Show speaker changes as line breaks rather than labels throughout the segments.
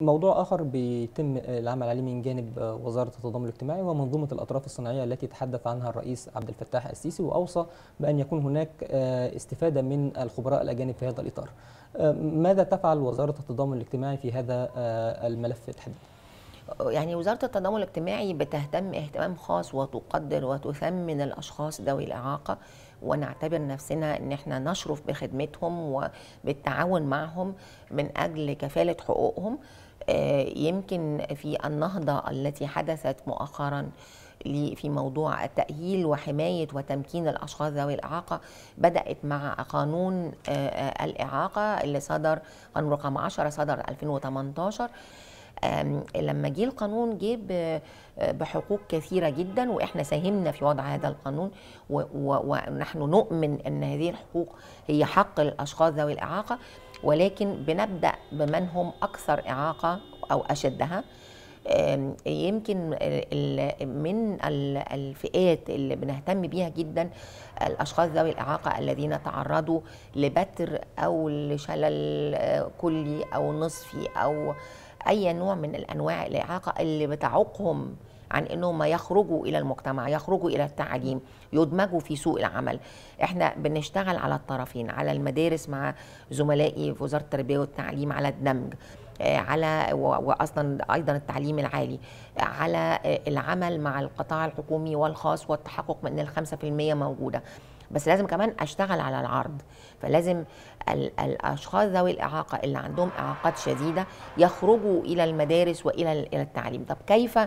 موضوع آخر بيتم العمل عليه من جانب وزارة التضامن الاجتماعي ومنظومه الأطراف الصناعية التي تحدث عنها الرئيس عبد الفتاح السيسي وأوصى بأن يكون هناك آه، استفادة من الخبراء الأجانب في هذا الإطار. آه، ماذا تفعل وزارة التضامن الاجتماعي في هذا آه، الملف تحديدا؟ يعني وزارة التضامن الاجتماعي بتهتم اهتمام خاص وتقدر وتثمن الأشخاص ذوي الإعاقة ونعتبر نفسنا ان احنا نشرف بخدمتهم وبالتعاون معهم من اجل كفاله حقوقهم آه، يمكن في النهضة التي حدثت مؤخرا في موضوع التأهيل وحماية وتمكين الأشخاص ذوي الإعاقة بدأت مع قانون آه، آه، الإعاقة اللي صدر قانون رقم 10 صدر 2018 لما جه القانون جه بحقوق كثيره جدا واحنا ساهمنا في وضع هذا القانون ونحن نؤمن ان هذه الحقوق هي حق الاشخاص ذوي الاعاقه ولكن بنبدا بمن هم اكثر اعاقه او اشدها يمكن من الفئات اللي بنهتم بيها جدا الاشخاص ذوي الاعاقه الذين تعرضوا لبتر او لشلل كلي او نصفي او اي نوع من الانواع الاعاقه اللي بتعوقهم عن انهم يخرجوا الى المجتمع يخرجوا الى التعليم يدمجوا في سوق العمل احنا بنشتغل على الطرفين على المدارس مع زملائي في وزاره التربيه والتعليم على الدمج آه، على واصلا ايضا التعليم العالي على العمل مع القطاع الحكومي والخاص والتحقق من ال 5% موجوده بس لازم كمان اشتغل على العرض فلازم الاشخاص ذوي الاعاقه اللي عندهم اعاقات شديده يخرجوا الى المدارس والى الى التعليم طب كيف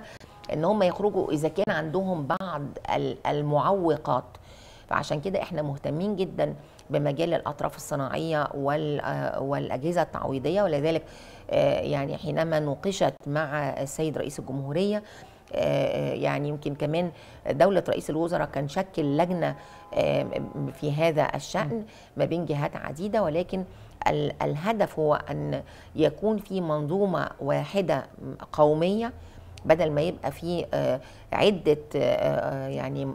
ان هم يخرجوا اذا كان عندهم بعض المعوقات فعشان كده احنا مهتمين جدا بمجال الاطراف الصناعيه آه، والاجهزه التعويضيه ولذلك آه، يعني حينما نوقشت مع السيد رئيس الجمهوريه آه، يعني يمكن كمان دولة رئيس الوزراء كان شكل لجنة في هذا الشأن ما بين جهات عديدة ولكن الهدف هو أن يكون في منظومة واحدة قومية بدل ما يبقى في آه، عده آه، آه، يعني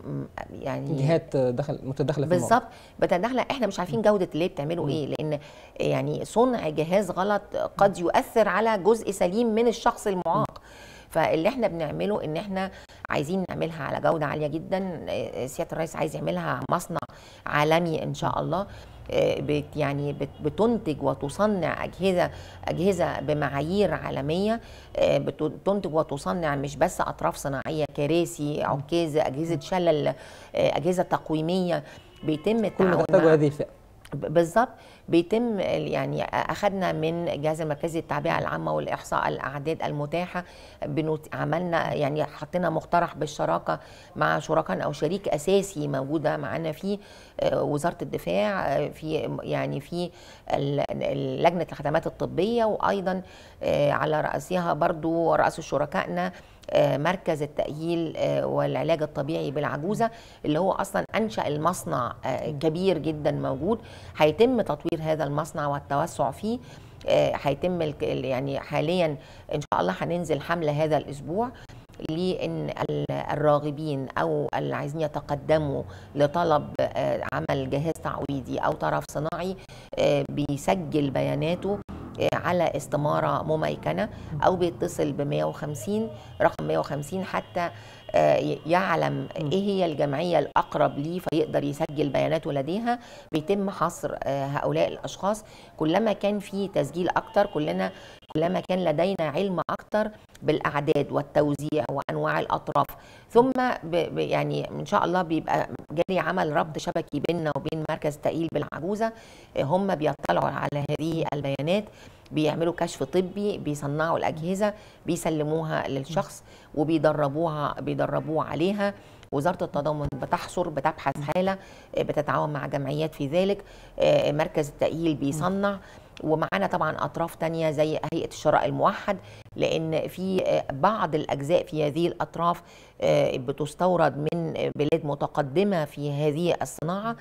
يعني جهات دخل متداخله في بالظبط متداخله احنا مش عارفين جوده اللي بتعملوا ايه لان يعني صنع جهاز غلط قد يؤثر على جزء سليم من الشخص المعاق فاللي احنا بنعمله ان احنا عايزين نعملها على جوده عاليه جدا سياده الرئيس عايز يعملها مصنع عالمي ان شاء الله بت يعني بتنتج وتصنع اجهزه اجهزه بمعايير عالميه آه، بتنتج وتصنع مش بس اطراف صناعيه كراسي عكاز اجهزه شلل آه، اجهزه تقويميه بيتم التعاون كل هذه الفئه بالظبط بيتم يعني اخذنا من الجهاز المركزي للتعبئه العامه والاحصاء الاعداد المتاحه بنوت عملنا يعني حطينا مقترح بالشراكه مع شركاء او شريك اساسي موجوده معانا في آه، وزاره الدفاع آه، في يعني في لجنه الخدمات الطبيه وايضا آه، على راسها برضو راس شركائنا آه، مركز التأهيل آه، والعلاج الطبيعي بالعجوزة اللي هو أصلا أنشأ المصنع آه، كبير جدا موجود هيتم تطوير هذا المصنع والتوسع فيه هيتم يعني حاليا إن شاء الله هننزل حملة هذا الأسبوع لان الراغبين او اللي عايزين يتقدموا لطلب عمل جهاز تعويضي او طرف صناعي بيسجل بياناته على استماره مميكنه او بيتصل ب 150 رقم 150 حتى آه، يعلم ايه هي الجمعيه الاقرب ليه فيقدر يسجل بياناته لديها بيتم حصر آه، هؤلاء الاشخاص كلما كان في تسجيل اكتر كلنا كلما كان لدينا علم اكثر بالاعداد والتوزيع وانواع الاطراف ثم يعني ان شاء الله بيبقى جاري عمل ربط شبكي بيننا وبين مركز تأهيل بالعجوزه هم بيطلعوا على هذه البيانات بيعملوا كشف طبي بيصنعوا الاجهزه بيسلموها للشخص وبيدربوها بيدربوه عليها وزاره التضامن بتحصر بتبحث حاله بتتعاون مع جمعيات في ذلك آه، مركز التاهيل بيصنع ومعانا طبعا اطراف تانية زي هيئه الشراء الموحد لان في آه، بعض الاجزاء في هذه الاطراف آه، بتستورد من بلاد متقدمه في هذه الصناعه